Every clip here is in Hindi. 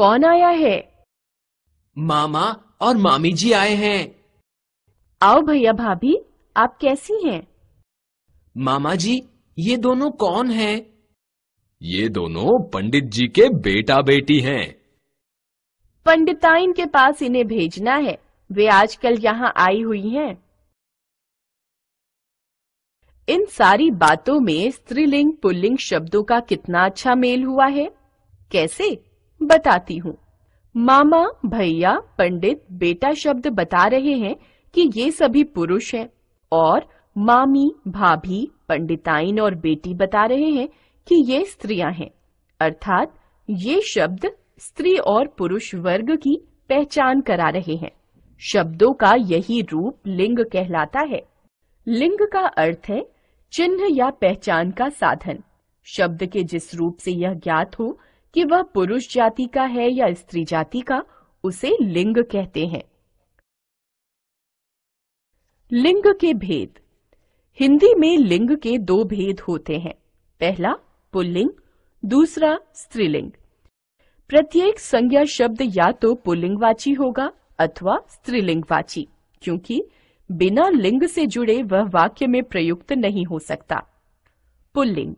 कौन आया है मामा और मामी जी आए हैं आओ भैया भाभी आप कैसी हैं? मामा जी ये दोनों कौन हैं? ये दोनों पंडित जी के बेटा बेटी हैं। पंडिताइन के पास इन्हें भेजना है वे आजकल यहाँ आई हुई हैं। इन सारी बातों में स्त्रीलिंग पुल्लिंग शब्दों का कितना अच्छा मेल हुआ है कैसे बताती हूँ मामा भैया पंडित बेटा शब्द बता रहे हैं कि ये सभी पुरुष हैं और मामी भाभी पंडिताइन और बेटी बता रहे हैं कि ये स्त्रियां हैं अर्थात ये शब्द स्त्री और पुरुष वर्ग की पहचान करा रहे हैं शब्दों का यही रूप लिंग कहलाता है लिंग का अर्थ है चिन्ह या पहचान का साधन शब्द के जिस रूप से यह ज्ञात हो कि वह पुरुष जाति का है या स्त्री जाति का उसे लिंग कहते हैं लिंग के भेद हिंदी में लिंग के दो भेद होते हैं पहला पुल्लिंग दूसरा स्त्रीलिंग प्रत्येक संज्ञा शब्द या तो पुल्लिंगवाची होगा अथवा स्त्रीलिंगवाची क्योंकि बिना लिंग से जुड़े वह वाक्य में प्रयुक्त नहीं हो सकता पुल्लिंग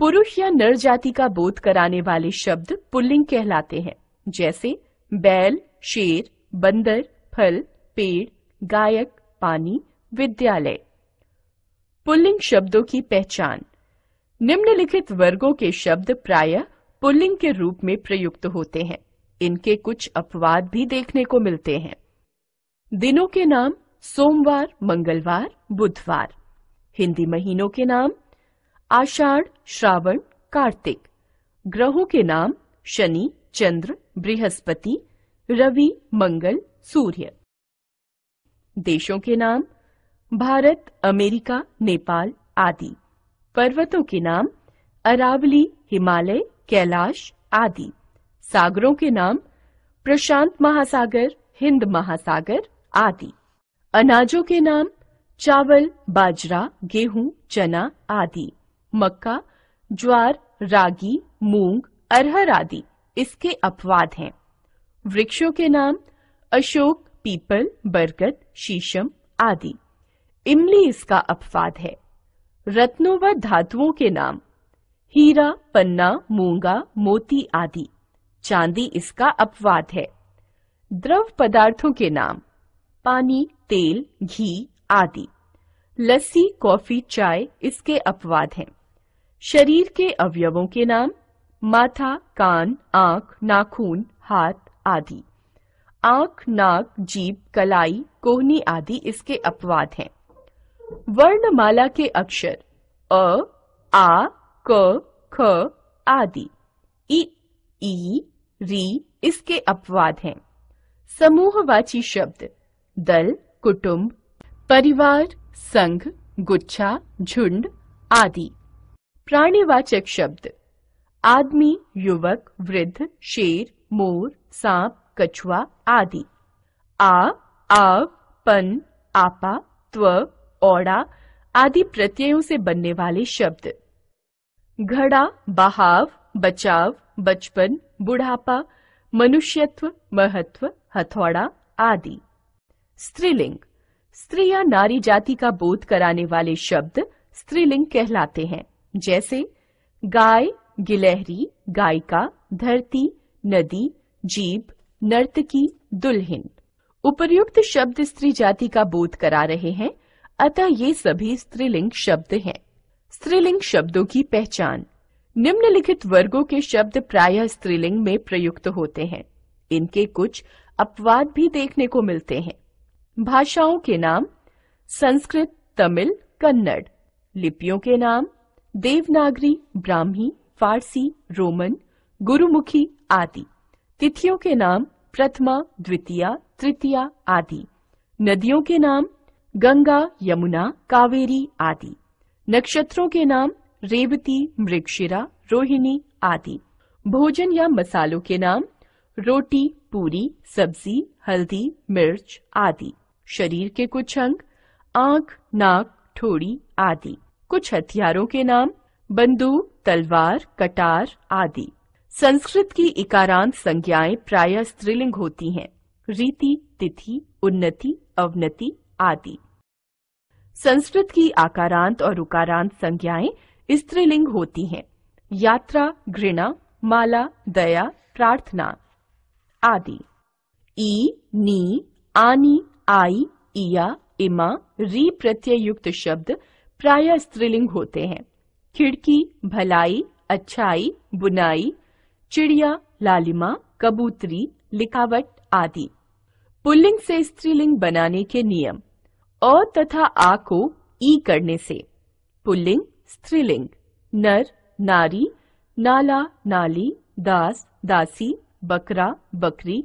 पुरुष या नर जाति का बोध कराने वाले शब्द पुल्लिंग कहलाते हैं जैसे बैल शेर बंदर फल पेड़ गायक पानी विद्यालय पुल्लिंग शब्दों की पहचान निम्नलिखित वर्गों के शब्द प्रायः पुल्लिंग के रूप में प्रयुक्त होते हैं इनके कुछ अपवाद भी देखने को मिलते हैं दिनों के नाम सोमवार मंगलवार बुधवार हिंदी महीनों के नाम आषाढ़ श्रावण कार्तिक ग्रहों के नाम शनि चंद्र बृहस्पति रवि मंगल सूर्य देशों के नाम भारत अमेरिका नेपाल आदि पर्वतों के नाम अरावली हिमालय कैलाश आदि सागरों के नाम प्रशांत महासागर हिंद महासागर आदि अनाजों के नाम चावल बाजरा गेहूं चना आदि मक्का ज्वार रागी मूंग अरहर आदि इसके अपवाद हैं वृक्षों के नाम अशोक पीपल बरगद शीशम आदि इमली इसका अपवाद है रत्नों व धातुओं के नाम हीरा पन्ना मूंगा मोती आदि चांदी इसका अपवाद है द्रव पदार्थों के नाम पानी तेल घी आदि लस्सी कॉफी चाय इसके अपवाद हैं शरीर के अवयवों के नाम माथा कान आंख नाखून हाथ आदि आंख नाक जीप कलाई कोहनी आदि इसके अपवाद हैं वर्णमाला के अक्षर अ आ क ख आदि इ ई री इसके अपवाद हैं समूहवाची शब्द दल कुटुंब परिवार संघ गुच्छा झुंड आदि प्राणीवाचक शब्द आदमी युवक वृद्ध शेर मोर सांप कछुआ आदि आ आव पन आपा त्व ओड़ा आदि प्रत्ययों से बनने वाले शब्द घड़ा बहाव बचाव बचपन बुढ़ापा मनुष्यत्व महत्व हथौड़ा आदि स्त्रीलिंग स्त्री या नारी जाति का बोध कराने वाले शब्द स्त्रीलिंग कहलाते हैं जैसे गाय गिलहरी गायिका धरती नदी जीव नर्तकी दुल्हन उपर्युक्त शब्द स्त्री जाति का बोध करा रहे हैं अतः ये सभी स्त्रीलिंग शब्द हैं स्त्रीलिंग शब्दों की पहचान निम्नलिखित वर्गों के शब्द प्रायः स्त्रीलिंग में प्रयुक्त होते हैं इनके कुछ अपवाद भी देखने को मिलते हैं भाषाओं के नाम संस्कृत तमिल कन्नड़ लिपियों के नाम देवनागरी ब्राह्मी फारसी रोमन गुरुमुखी आदि तिथियों के नाम प्रथमा द्वितीया तृतीया आदि नदियों के नाम गंगा यमुना कावेरी आदि नक्षत्रों के नाम रेवती मृगशिरा रोहिणी आदि भोजन या मसालों के नाम रोटी पूरी सब्जी हल्दी मिर्च आदि शरीर के कुछ अंग आंख नाक थोड़ी आदि कुछ हथियारों के नाम बंदूक तलवार कटार आदि संस्कृत की इकारांत संज्ञाएं प्राय स्त्रीलिंग होती हैं रीति तिथि उन्नति अवनति आदि संस्कृत की आकारांत और उकारांत संज्ञाएं स्त्रीलिंग होती हैं यात्रा घृणा माला दया प्रार्थना आदि ई नी आनी आई इया इमा री प्रत्यय युक्त शब्द प्राय स्त्रीलिंग होते हैं खिड़की भलाई अच्छाई बुनाई चिड़िया लालिमा कबूतरी लिखावट आदि पुल्लिंग से स्त्रीलिंग बनाने के नियम अ तथा आ को ई करने से पुल्लिंग स्त्रीलिंग नर नारी नाला नाली दास दासी बकरा बकरी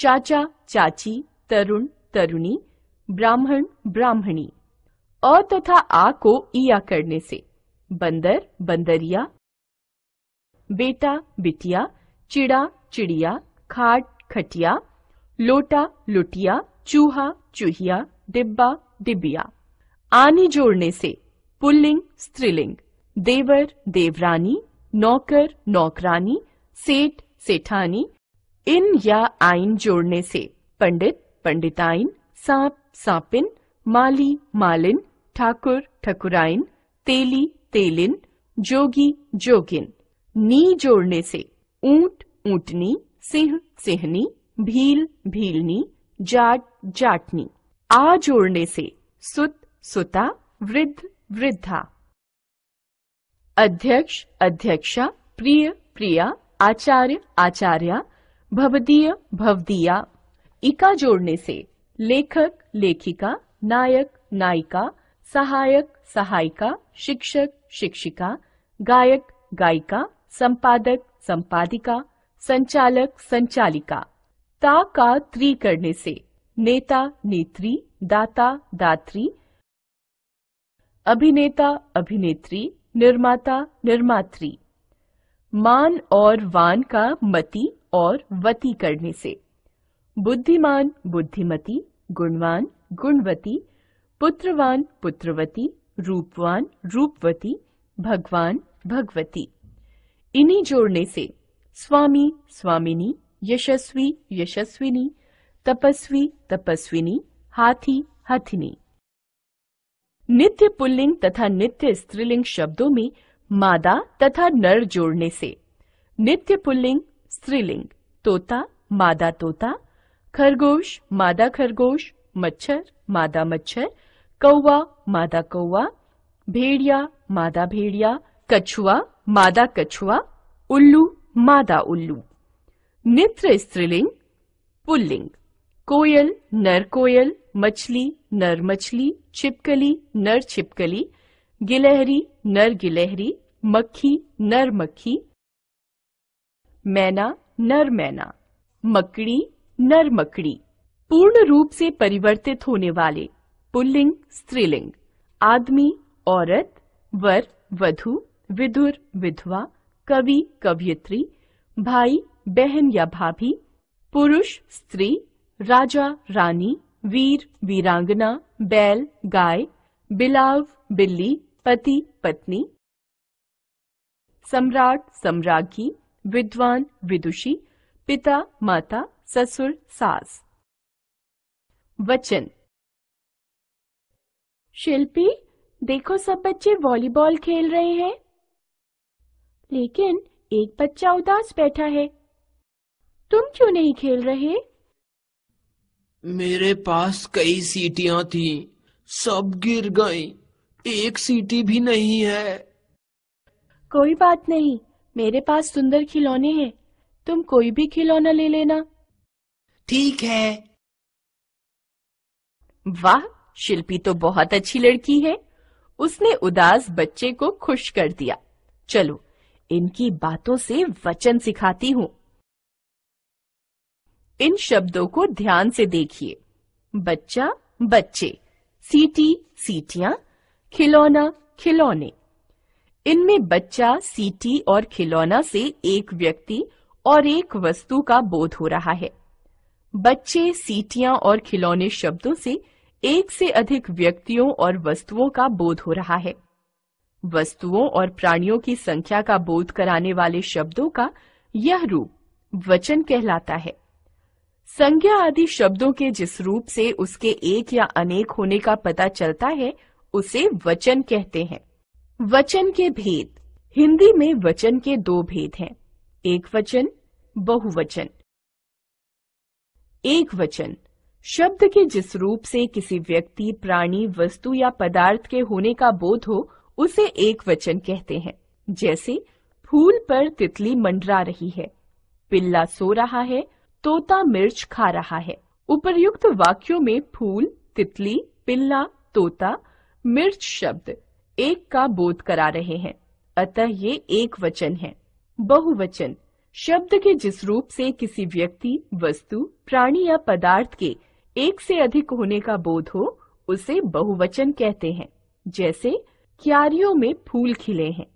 चाचा चाची तरुण तरुणी ब्राह्मण ब्राह्मणी अ तथा आ को ईया करने से बंदर बंदरिया बेटा बिटिया चिड़ा चिड़िया खाट खटिया लोटा लुटिया चूहा चूहिया डिब्बा डिबिया आनी जोड़ने से पुल्लिंग स्त्रीलिंग देवर देवरानी नौकर नौकरानी सेठ सेठानी इन या आइन जोड़ने से पंडित पंडिताइन सांप सांपिन माली मालिन ठाकुर ठकुराइन तेली तेलिन जोगी जोगिन नी जोड़ने से ऊंट ऊंटनी सिंह सिंहनी भील भीलनी जाट जाटनी आ जोड़ने से सुत सुता वृद्ध वृद्धा अध्यक्ष अध्यक्षा प्रिय प्रिया आचार्य आचार्या भवदीय भवदीया इका जोड़ने से लेखक लेखिका नायक नायिका सहायक सहायिका शिक्षक शिक्षिका गायक गायिका संपादक संपादिका संचालक संचालिका ता का त्री करने से नेता नेत्री दाता दात्री अभिनेता अभिनेत्री निर्माता निर्मात्री मान और वान का मति और वती करने से बुद्धिमान बुद्धिमती गुणवान गुणवती पुत्रवान पुत्रवती रूपवान रूपवती भगवान भगवती इन्हीं जोड़ने से स्वामी स्वामिनी यशस्वी यशस्विनी तपस्वी तपस्विनी हाथी हथिनी नित्य पुल्लिंग तथा नित्य स्त्रीलिंग शब्दों में मादा तथा नर जोड़ने से नित्य पुल्लिंग स्त्रीलिंग तोता मादा तोता खरगोश मादा खरगोश मच्छर मादा मच्छर कौवा मादा कौवा भेड़िया मादा भेड़िया कछुआ मादा कछुआ उल्लू मादा उल्लू नित्र स्त्रीलिंग पुल्लिंग कोयल नर कोयल मछली नर मछली छिपकली नर छिपकली गिलहरी नर गिलहरी मक्खी नर मक्खी मैना नर मैना मकड़ी नर मकड़ी पूर्ण रूप से परिवर्तित होने वाले पुल्लिंग स्त्रीलिंग आदमी औरत वर वधु विधुर विधवा कवि कवियत्री भाई बहन या भाभी पुरुष स्त्री राजा रानी वीर वीरांगना बैल गाय बिलाव बिल्ली पति पत्नी सम्राट सम्राज्ञी विद्वान विदुषी पिता माता ससुर सास वचन शिल्पी देखो सब बच्चे वॉलीबॉल खेल रहे हैं लेकिन एक बच्चा उदास बैठा है तुम क्यों नहीं खेल रहे मेरे पास कई सीटियां थी सब गिर गई एक सीटी भी नहीं है कोई बात नहीं मेरे पास सुंदर खिलौने हैं तुम कोई भी खिलौना ले लेना ठीक है वाह शिल्पी तो बहुत अच्छी लड़की है उसने उदास बच्चे को खुश कर दिया चलो इनकी बातों से वचन सिखाती हूँ इन शब्दों को ध्यान से देखिए बच्चा बच्चे सीटी सीटियां खिलौना खिलौने इनमें बच्चा सीटी और खिलौना से एक व्यक्ति और एक वस्तु का बोध हो रहा है बच्चे सीटियां और खिलौने शब्दों से एक से अधिक व्यक्तियों और वस्तुओं का बोध हो रहा है वस्तुओं और प्राणियों की संख्या का बोध कराने वाले शब्दों का यह रूप वचन कहलाता है संज्ञा आदि शब्दों के जिस रूप से उसके एक या अनेक होने का पता चलता है उसे वचन कहते हैं वचन के भेद हिंदी में वचन के दो भेद हैं एक वचन बहुवचन एक वचन शब्द के जिस रूप से किसी व्यक्ति प्राणी वस्तु या पदार्थ के होने का बोध हो उसे एक वचन कहते हैं जैसे फूल पर तितली मंडरा रही है पिल्ला सो रहा है तोता मिर्च खा रहा है उपर्युक्त वाक्यों में फूल तितली पिल्ला तोता मिर्च शब्द एक का बोध करा रहे हैं अतः ये एक वचन है बहुवचन शब्द के जिस रूप से किसी व्यक्ति वस्तु प्राणी या पदार्थ के एक से अधिक होने का बोध हो उसे बहुवचन कहते हैं जैसे क्यारियों में फूल खिले हैं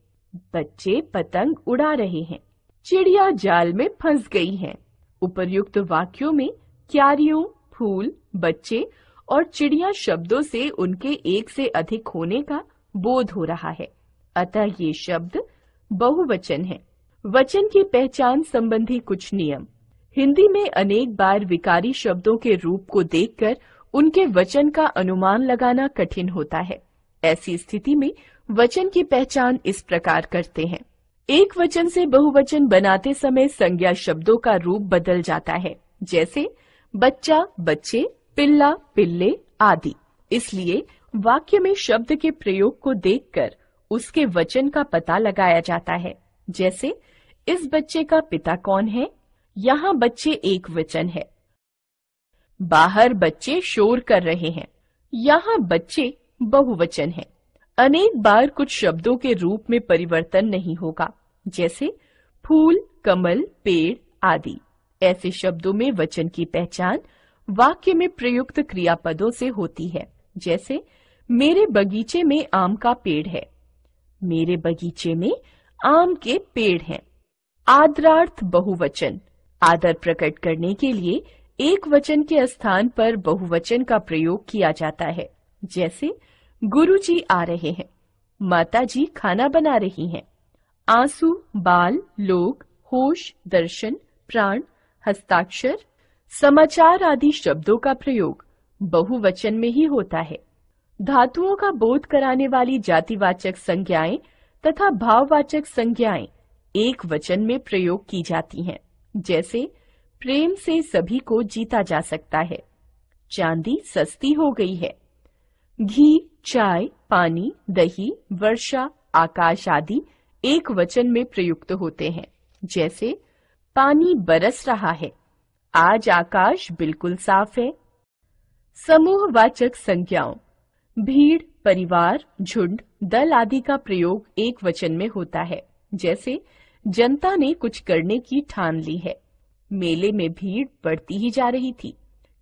बच्चे पतंग उड़ा रहे हैं चिड़िया जाल में फंस गई है उपर्युक्त वाक्यों में क्यारियों फूल बच्चे और चिड़िया शब्दों से उनके एक से अधिक होने का बोध हो रहा है अतः ये शब्द बहुवचन है वचन की पहचान संबंधी कुछ नियम हिंदी में अनेक बार विकारी शब्दों के रूप को देखकर उनके वचन का अनुमान लगाना कठिन होता है ऐसी स्थिति में वचन की पहचान इस प्रकार करते हैं एक वचन से बहुवचन बनाते समय संज्ञा शब्दों का रूप बदल जाता है जैसे बच्चा बच्चे पिल्ला पिल्ले आदि इसलिए वाक्य में शब्द के प्रयोग को देखकर उसके वचन का पता लगाया जाता है जैसे इस बच्चे का पिता कौन है यहाँ बच्चे एक वचन है बाहर बच्चे शोर कर रहे हैं यहाँ बच्चे बहुवचन है अनेक बार कुछ शब्दों के रूप में परिवर्तन नहीं होगा जैसे फूल कमल पेड़ आदि ऐसे शब्दों में वचन की पहचान वाक्य में प्रयुक्त क्रियापदों से होती है जैसे मेरे बगीचे में आम का पेड़ है मेरे बगीचे में आम के पेड़ हैं आद्रार्थ बहुवचन आदर प्रकट करने के लिए एक वचन के स्थान पर बहुवचन का प्रयोग किया जाता है जैसे गुरु जी आ रहे हैं माता जी खाना बना रही हैं, आंसू बाल लोग होश दर्शन प्राण हस्ताक्षर समाचार आदि शब्दों का प्रयोग बहुवचन में ही होता है धातुओं का बोध कराने वाली जातिवाचक संज्ञाएं तथा भाववाचक संज्ञाएं एक वचन में प्रयोग की जाती हैं जैसे प्रेम से सभी को जीता जा सकता है चांदी सस्ती हो गई है घी चाय पानी दही वर्षा आकाश आदि एक वचन में प्रयुक्त होते हैं जैसे पानी बरस रहा है आज आकाश बिल्कुल साफ है समूह वाचक संज्ञाओं भीड़ परिवार झुंड दल आदि का प्रयोग एक वचन में होता है जैसे जनता ने कुछ करने की ठान ली है मेले में भीड़ बढ़ती ही जा रही थी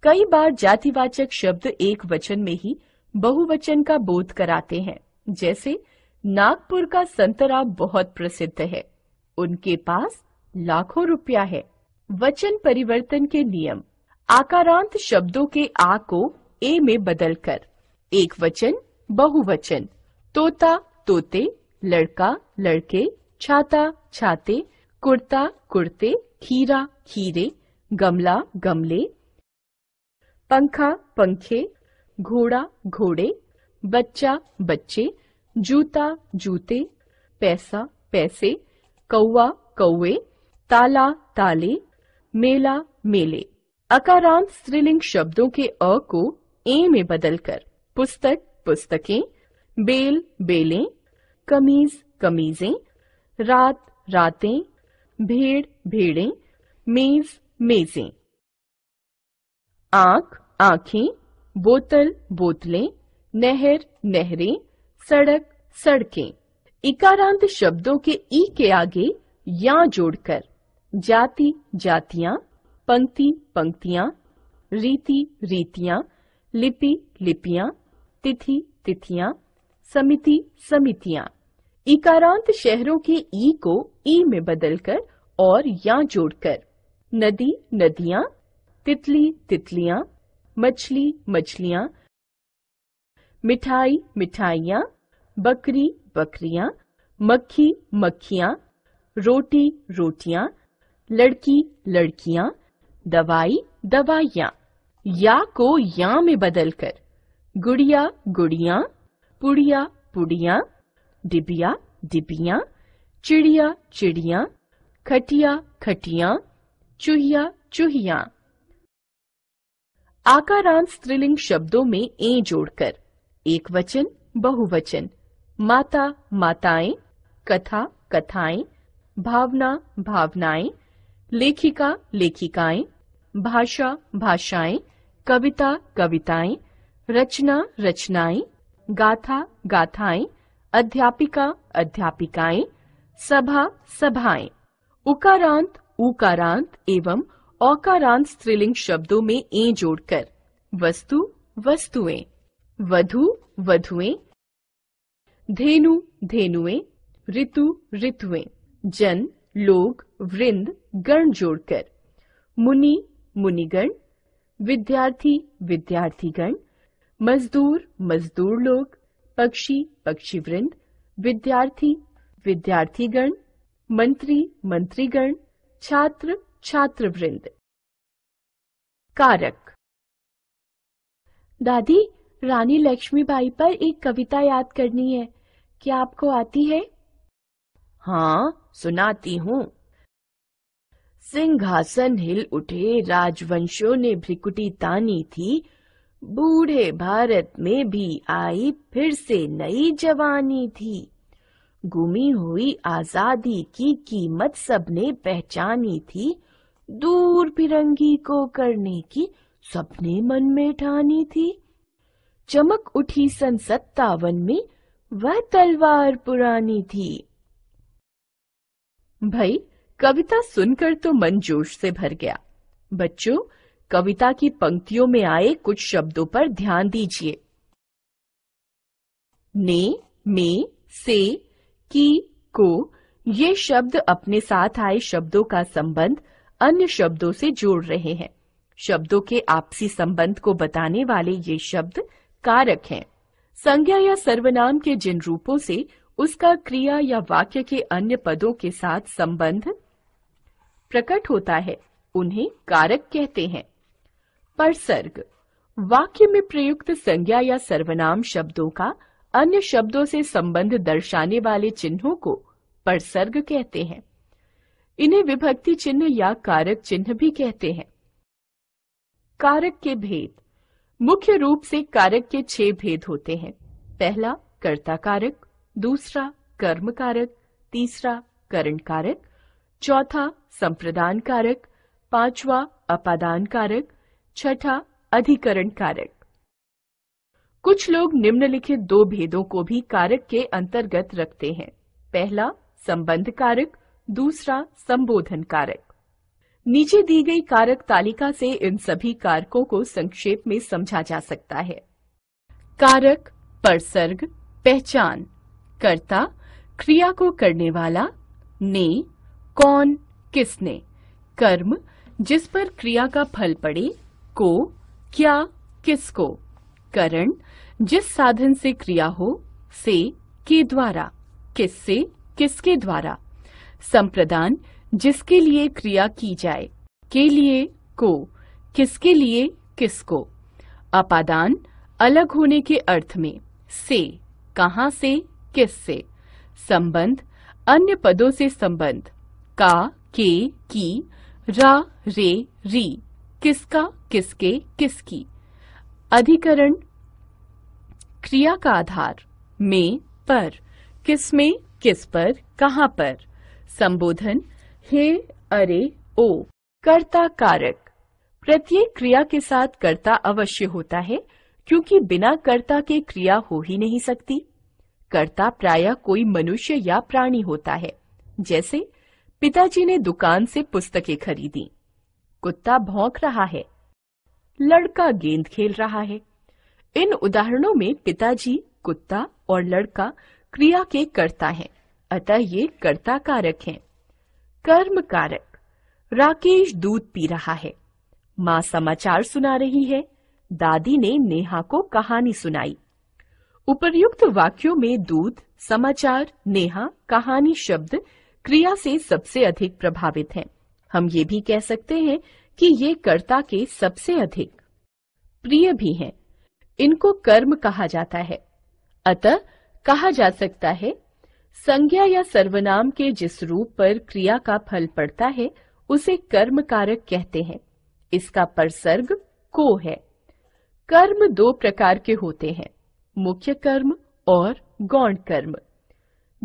कई बार जातिवाचक शब्द एक वचन में ही बहुवचन का बोध कराते हैं जैसे नागपुर का संतरा बहुत प्रसिद्ध है उनके पास लाखों रुपया है वचन परिवर्तन के नियम आकारांत शब्दों के आ को ए में बदलकर एक वचन बहुवचन तोता तोते लड़का लड़के छाता छाते कुर्ता कुर्ते खीरा खीरे गमला गमले पंखा पंखे घोड़ा घोड़े बच्चा बच्चे जूता जूते पैसा पैसे कौआ कौए ताला ताले मेला मेले अकारांत स्त्रीलिंग शब्दों के अ को ए में बदलकर पुस्तक पुस्तकें बेल बेलें कमीज कमीजें रात रातें भेड़ भेड़ें मेज मेजें आंख आंखें बोतल बोतलें नहर नहरें सड़क सड़कें इकारांत शब्दों के ई के आगे या जोड़कर जाति जातियां पंक्ति पंक्तियां रीति रीतियां लिपि लिपियां तिथि तिथियां समिति समितियां इकारांत शहरों के ई को ई में बदलकर और या जोड़कर नदी नदियां तितली तितलियां मछली मछलियां मिठाई मिठाइयां बकरी बकरियां मक्खी मक्खियां रोटी रोटियां लड़की लड़कियां दवाई दवाइयां या को या में बदलकर गुड़िया गुड़िया पुड़िया पुड़िया डिबिया डिबिया चिड़िया चिड़िया खटिया खटिया चूहिया चूहिया आकारांत स्त्रीलिंग शब्दों में ए जोड़कर एक वचन बहुवचन माता माताएं कथा कथाएं भावना भावनाएं लेखिका लेखिकाएं भाषा भाषाएं कविता कविताएं रचना रचनाएं गाथा गाथाएं अध्यापिका अध्यापिकाएं सभा सभाएं उकारांत उकारांत एवं औकारांत स्त्रीलिंग शब्दों में ए जोड़कर वस्तु वस्तुएं वधु वधुएं धेनु धेनुएं ऋतु ऋतुएं जन लोग वृंद गण जोड़कर मुनि मुनिगण विद्यार्थी विद्यार्थीगण मजदूर मजदूर लोग पक्षी पक्षीवृंद विद्यार्थी विद्यार्थीगण मंत्री मंत्रीगण छात्र छात्रवृंद कारक दादी रानी लक्ष्मीबाई पर एक कविता याद करनी है क्या आपको आती है हाँ सुनाती हूँ सिंहासन हिल उठे राजवंशों ने भ्रिकुटी तानी थी बूढ़े भारत में भी आई फिर से नई जवानी थी गुमी हुई आजादी की कीमत सबने पहचानी थी दूर फिरंगी को करने की सबने मन में ठानी थी चमक उठी सन सत्तावन में वह तलवार पुरानी थी भाई कविता सुनकर तो मन जोश से भर गया बच्चों कविता की पंक्तियों में आए कुछ शब्दों पर ध्यान दीजिए ने मे से की को ये शब्द अपने साथ आए शब्दों का संबंध अन्य शब्दों से जोड़ रहे हैं शब्दों के आपसी संबंध को बताने वाले ये शब्द कारक हैं संज्ञा या सर्वनाम के जिन रूपों से उसका क्रिया या वाक्य के अन्य पदों के साथ संबंध प्रकट होता है उन्हें कारक कहते हैं परसर्ग वाक्य में प्रयुक्त संज्ञा या सर्वनाम शब्दों का अन्य शब्दों से संबंध दर्शाने वाले चिन्हों को परसर्ग कहते हैं इन्हें विभक्ति चिन्ह या कारक चिन्ह भी कहते हैं कारक के भेद मुख्य रूप से कारक के छह भेद होते हैं पहला कर्ता कारक दूसरा कर्म कारक तीसरा करण कारक चौथा संप्रदान कारक पांचवा अपादान कारक छठा अधिकरण कारक कुछ लोग निम्नलिखित दो भेदों को भी कारक के अंतर्गत रखते हैं पहला संबंध कारक दूसरा संबोधन कारक नीचे दी गई कारक तालिका से इन सभी कारकों को संक्षेप में समझा जा सकता है कारक परसर्ग पहचान कर्ता क्रिया को करने वाला ने कौन किसने कर्म जिस पर क्रिया का फल पड़े को क्या किसको करण जिस साधन से क्रिया हो से के द्वारा किस से किसके द्वारा संप्रदान जिसके लिए क्रिया की जाए के लिए को किसके लिए किसको अपादान अलग होने के अर्थ में से कहा से किस से संबंध अन्य पदों से संबंध का के की रा रे री किसका किसके किसकी अधिकरण क्रिया का आधार में पर किस में किस पर कहां पर संबोधन हे अरे ओ कर्ता कारक प्रत्येक क्रिया के साथ कर्ता अवश्य होता है क्योंकि बिना कर्ता के क्रिया हो ही नहीं सकती कर्ता प्राय कोई मनुष्य या प्राणी होता है जैसे पिताजी ने दुकान से पुस्तकें खरीदी कुत्ता भौंक रहा है लड़का गेंद खेल रहा है इन उदाहरणों में पिताजी कुत्ता और लड़का क्रिया के कर्ता हैं अतः ये कर्ता कारक हैं कर्म कारक राकेश दूध पी रहा है माँ समाचार सुना रही है दादी ने नेहा को कहानी सुनाई उपर्युक्त वाक्यों में दूध समाचार नेहा कहानी शब्द क्रिया से सबसे अधिक प्रभावित हैं हम ये भी कह सकते हैं कि ये कर्ता के सबसे अधिक प्रिय भी हैं इनको कर्म कहा जाता है अतः कहा जा सकता है संज्ञा या सर्वनाम के जिस रूप पर क्रिया का फल पड़ता है उसे कर्म कारक कहते हैं इसका परसर्ग को है कर्म दो प्रकार के होते हैं मुख्य कर्म और गौण कर्म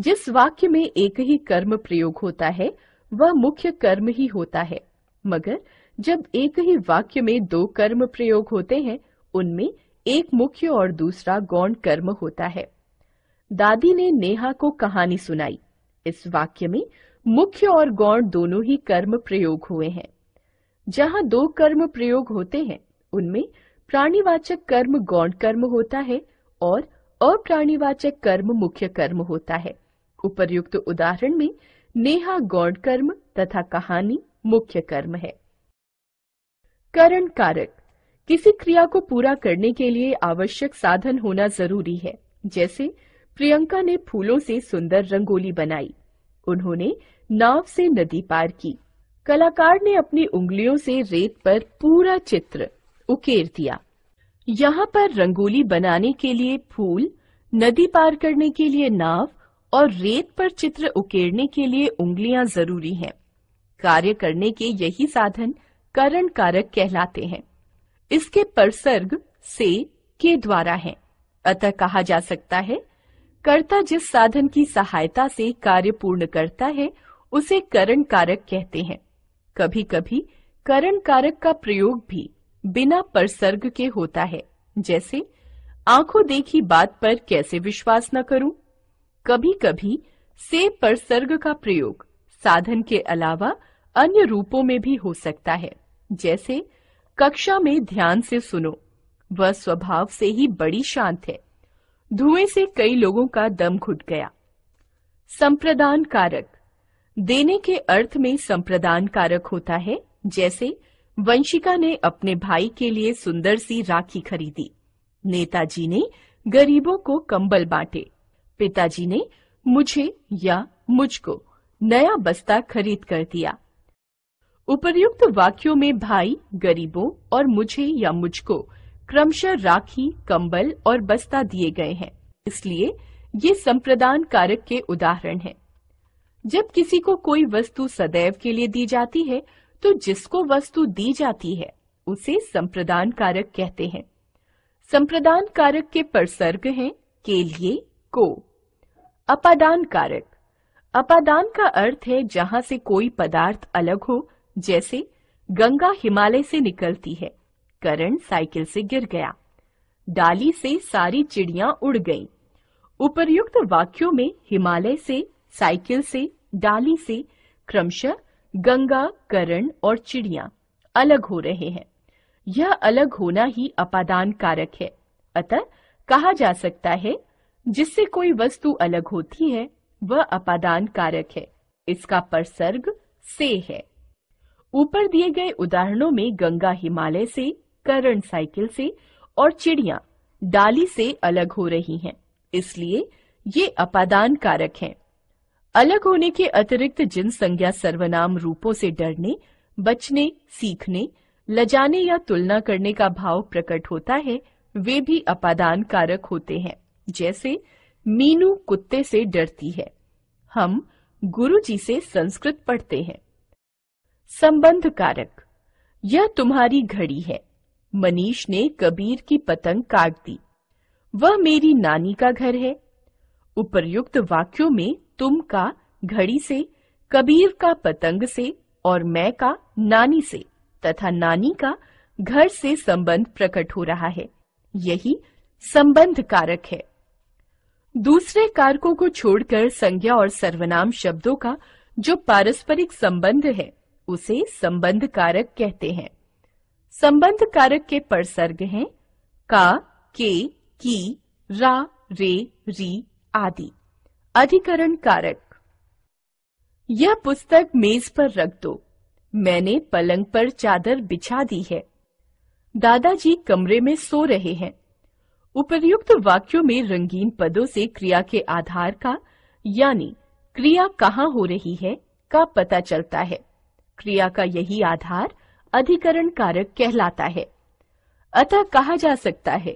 जिस वाक्य में एक ही कर्म प्रयोग होता है वह मुख्य कर्म ही होता है मगर जब एक ही वाक्य में दो कर्म प्रयोग होते हैं उनमें एक मुख्य और दूसरा गौण कर्म होता है दादी ने नेहा को कहानी सुनाई इस वाक्य में मुख्य और गौण दोनों ही कर्म प्रयोग हुए हैं जहां दो कर्म प्रयोग होते हैं उनमें प्राणीवाचक कर्म गौण कर्म होता है और अप्राणीवाचक कर्म मुख्य कर्म होता है उपर्युक्त उदाहरण में नेहा गौड़ कर्म तथा कहानी मुख्य कर्म है करण कारक किसी क्रिया को पूरा करने के लिए आवश्यक साधन होना जरूरी है जैसे प्रियंका ने फूलों से सुंदर रंगोली बनाई उन्होंने नाव से नदी पार की कलाकार ने अपनी उंगलियों से रेत पर पूरा चित्र उकेर दिया यहाँ पर रंगोली बनाने के लिए फूल नदी पार करने के लिए नाव और रेत पर चित्र उकेरने के लिए उंगलियां जरूरी हैं। कार्य करने के यही साधन करण कारक कहलाते हैं इसके परसर्ग से के द्वारा है अतः कहा जा सकता है कर्ता जिस साधन की सहायता से कार्य पूर्ण करता है उसे करण कारक कहते हैं कभी कभी करण कारक का प्रयोग भी बिना परसर्ग के होता है जैसे आंखों देखी बात पर कैसे विश्वास न करूं कभी कभी सेब पर सर्ग का प्रयोग साधन के अलावा अन्य रूपों में भी हो सकता है जैसे कक्षा में ध्यान से सुनो वह स्वभाव से ही बड़ी शांत है धुएं से कई लोगों का दम घुट गया संप्रदान कारक देने के अर्थ में संप्रदान कारक होता है जैसे वंशिका ने अपने भाई के लिए सुंदर सी राखी खरीदी नेताजी ने गरीबों को कंबल बांटे पिताजी ने मुझे या मुझको नया बस्ता खरीद कर दिया उपर्युक्त वाक्यों में भाई गरीबों और मुझे या मुझको क्रमशः राखी कंबल और बस्ता दिए गए हैं इसलिए ये संप्रदान कारक के उदाहरण हैं। जब किसी को कोई वस्तु सदैव के लिए दी जाती है तो जिसको वस्तु दी जाती है उसे संप्रदान कारक कहते हैं संप्रदान कारक के परसर्ग हैं के लिए को अपादान कारक अपादान का अर्थ है जहां से कोई पदार्थ अलग हो जैसे गंगा हिमालय से निकलती है करण साइकिल से गिर गया डाली से सारी चिड़िया उड़ गई उपर्युक्त वाक्यों में हिमालय से साइकिल से डाली से क्रमशः गंगा करण और चिड़िया अलग हो रहे हैं यह अलग होना ही अपादान कारक है अतः कहा जा सकता है जिससे कोई वस्तु अलग होती है वह अपादान कारक है इसका परसर्ग से है ऊपर दिए गए उदाहरणों में गंगा हिमालय से करण साइकिल से और चिड़िया डाली से अलग हो रही हैं, इसलिए ये अपादान कारक हैं। अलग होने के अतिरिक्त जिन संज्ञा सर्वनाम रूपों से डरने बचने सीखने लजाने या तुलना करने का भाव प्रकट होता है वे भी अपादान कारक होते हैं जैसे मीनू कुत्ते से डरती है हम गुरु जी से संस्कृत पढ़ते हैं संबंध कारक यह तुम्हारी घड़ी है मनीष ने कबीर की पतंग काट दी वह मेरी नानी का घर है उपर्युक्त वाक्यों में तुम का घड़ी से कबीर का पतंग से और मैं का नानी से तथा नानी का घर से संबंध प्रकट हो रहा है यही संबंध कारक है दूसरे कारकों को छोड़कर संज्ञा और सर्वनाम शब्दों का जो पारस्परिक संबंध है उसे संबंध कारक कहते हैं संबंध कारक के परसर्ग हैं का के की रा रे री आदि अधिकरण कारक यह पुस्तक मेज पर रख दो मैंने पलंग पर चादर बिछा दी है दादाजी कमरे में सो रहे हैं उपर्युक्त वाक्यों में रंगीन पदों से क्रिया के आधार का यानी क्रिया कहाँ हो रही है का पता चलता है क्रिया का यही आधार अधिकरण कारक कहलाता है अतः कहा जा सकता है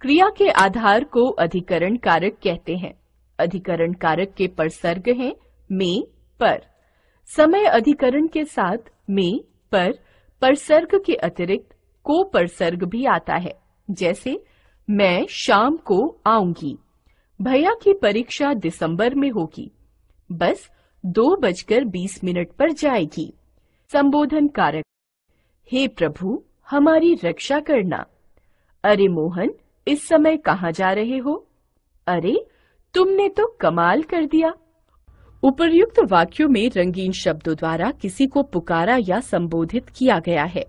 क्रिया के आधार को अधिकरण कारक कहते हैं अधिकरण कारक के परसर्ग हैं में पर समय अधिकरण के साथ में पर परसर्ग के अतिरिक्त को परसर्ग भी आता है जैसे मैं शाम को आऊंगी भैया की परीक्षा दिसंबर में होगी बस दो बजकर बीस मिनट पर जाएगी संबोधन कारक हे प्रभु हमारी रक्षा करना अरे मोहन इस समय कहाँ जा रहे हो अरे तुमने तो कमाल कर दिया उपर्युक्त वाक्यों में रंगीन शब्दों द्वारा किसी को पुकारा या संबोधित किया गया है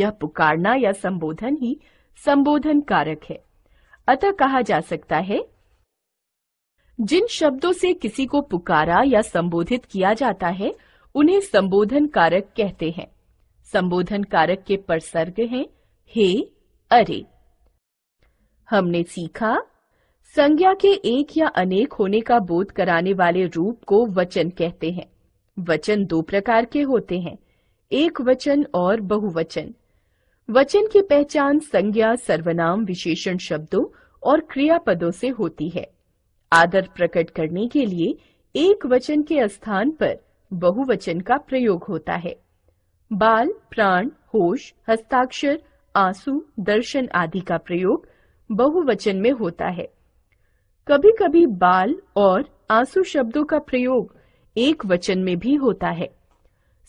यह पुकारना या संबोधन ही संबोधन कारक है अतः कहा जा सकता है जिन शब्दों से किसी को पुकारा या संबोधित किया जाता है उन्हें संबोधन कारक कहते हैं संबोधन कारक के परसर्ग हैं हे अरे हमने सीखा संज्ञा के एक या अनेक होने का बोध कराने वाले रूप को वचन कहते हैं वचन दो प्रकार के होते हैं एक वचन और बहुवचन वचन की पहचान संज्ञा सर्वनाम विशेषण शब्दों और क्रियापदों से होती है आदर प्रकट करने के लिए एक वचन के स्थान पर बहुवचन का प्रयोग होता है बाल प्राण होश हस्ताक्षर आंसू दर्शन आदि का प्रयोग बहुवचन में होता है कभी कभी बाल और आंसू शब्दों का प्रयोग एक वचन में भी होता है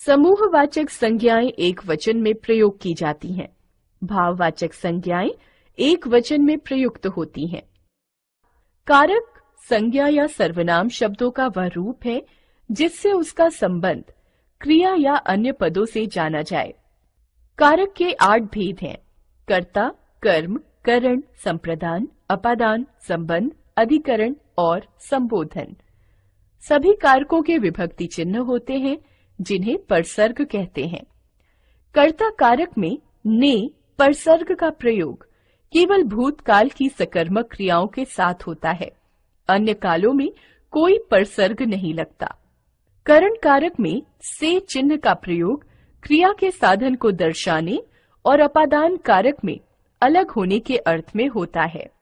समूहवाचक संज्ञाएं एक वचन में प्रयोग की जाती हैं भाववाचक संज्ञाएं एक वचन में प्रयुक्त होती हैं कारक संज्ञा या सर्वनाम शब्दों का वह रूप है जिससे उसका संबंध क्रिया या अन्य पदों से जाना जाए कारक के आठ भेद हैं कर्ता कर्म करण संप्रदान अपादान संबंध अधिकरण और संबोधन सभी कारकों के विभक्ति चिन्ह होते हैं जिन्हें परसर्ग कहते हैं कर्ता कारक में ने परसर्ग का प्रयोग केवल भूतकाल की सकर्मक क्रियाओं के साथ होता है अन्य कालों में कोई परसर्ग नहीं लगता करण कारक में से चिन्ह का प्रयोग क्रिया के साधन को दर्शाने और अपादान कारक में अलग होने के अर्थ में होता है